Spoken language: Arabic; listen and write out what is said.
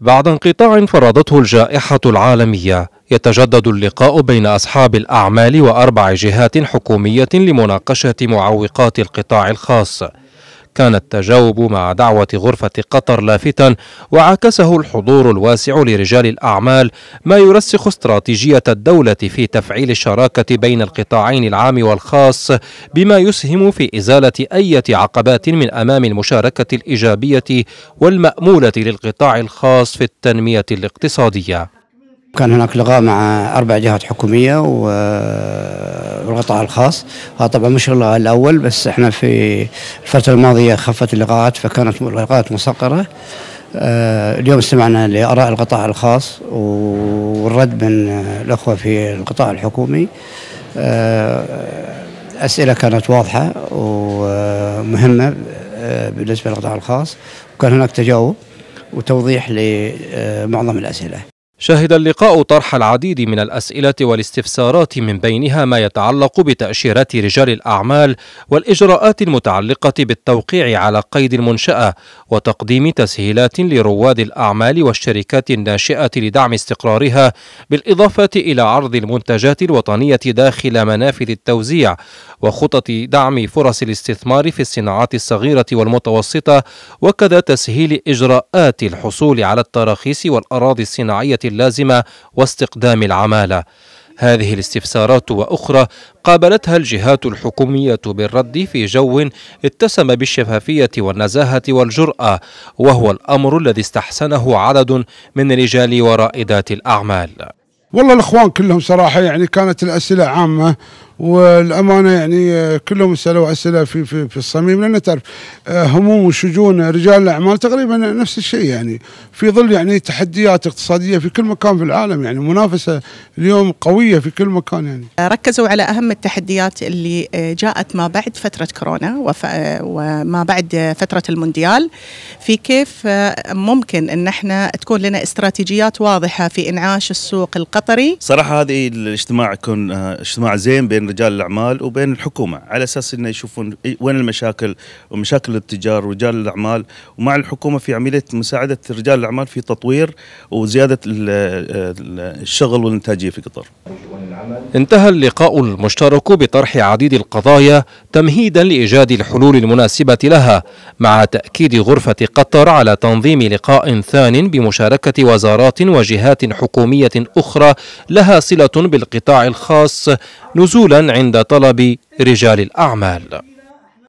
بعد انقطاع فرضته الجائحة العالمية يتجدد اللقاء بين أصحاب الأعمال وأربع جهات حكومية لمناقشة معوقات القطاع الخاص كان التجاوب مع دعوة غرفة قطر لافتا وعكسه الحضور الواسع لرجال الأعمال ما يرسخ استراتيجية الدولة في تفعيل الشراكة بين القطاعين العام والخاص بما يسهم في إزالة أي عقبات من أمام المشاركة الإيجابية والمأمولة للقطاع الخاص في التنمية الاقتصادية كان هناك لقاء مع اربع جهات حكوميه والقطاع الخاص هذا طبعا مش اللقاء الاول بس احنا في الفتره الماضيه خفت اللقاءات فكانت اللقاءات مسقره آه، اليوم استمعنا لاراء القطاع الخاص والرد من الاخوه في القطاع الحكومي آه، اسئله كانت واضحه ومهمه آه، بالنسبه للقطاع الخاص وكان هناك تجاوب وتوضيح لمعظم الاسئله شهد اللقاء طرح العديد من الأسئلة والاستفسارات من بينها ما يتعلق بتأشيرات رجال الأعمال والإجراءات المتعلقة بالتوقيع على قيد المنشأة وتقديم تسهيلات لرواد الأعمال والشركات الناشئة لدعم استقرارها بالإضافة إلى عرض المنتجات الوطنية داخل منافذ التوزيع وخطط دعم فرص الاستثمار في الصناعات الصغيرة والمتوسطة وكذا تسهيل إجراءات الحصول على التراخيص والأراضي الصناعية اللازمه واستقدام العماله هذه الاستفسارات واخرى قابلتها الجهات الحكوميه بالرد في جو اتسم بالشفافيه والنزاهه والجراه وهو الامر الذي استحسنه عدد من رجال ورائدات الاعمال والله الاخوان كلهم صراحه يعني كانت الاسئله عامه والامانه يعني آه، كلهم سالوا اسئله في في, في الصميم لان تعرف آه، هموم وشجون رجال الاعمال تقريبا نفس الشيء يعني في ظل يعني تحديات اقتصاديه في كل مكان في العالم يعني منافسه اليوم قويه في كل مكان يعني. ركزوا على اهم التحديات اللي آه، جاءت ما بعد فتره كورونا وما بعد فتره المونديال في كيف ممكن ان احنا تكون لنا استراتيجيات واضحه في انعاش السوق القطري. صراحه هذه الاجتماع يكون اجتماع زين بين بين رجال الاعمال وبين الحكومه على اساس انه يشوفون وين المشاكل ومشاكل التجار ورجال الاعمال ومع الحكومه في عمليه مساعده رجال الاعمال في تطوير وزياده الشغل والانتاجيه في قطر. انتهى اللقاء المشترك بطرح عديد القضايا تمهيدا لإيجاد الحلول المناسبة لها مع تأكيد غرفة قطر على تنظيم لقاء ثان بمشاركة وزارات وجهات حكومية أخرى لها صلة بالقطاع الخاص نزولا عند طلب رجال الأعمال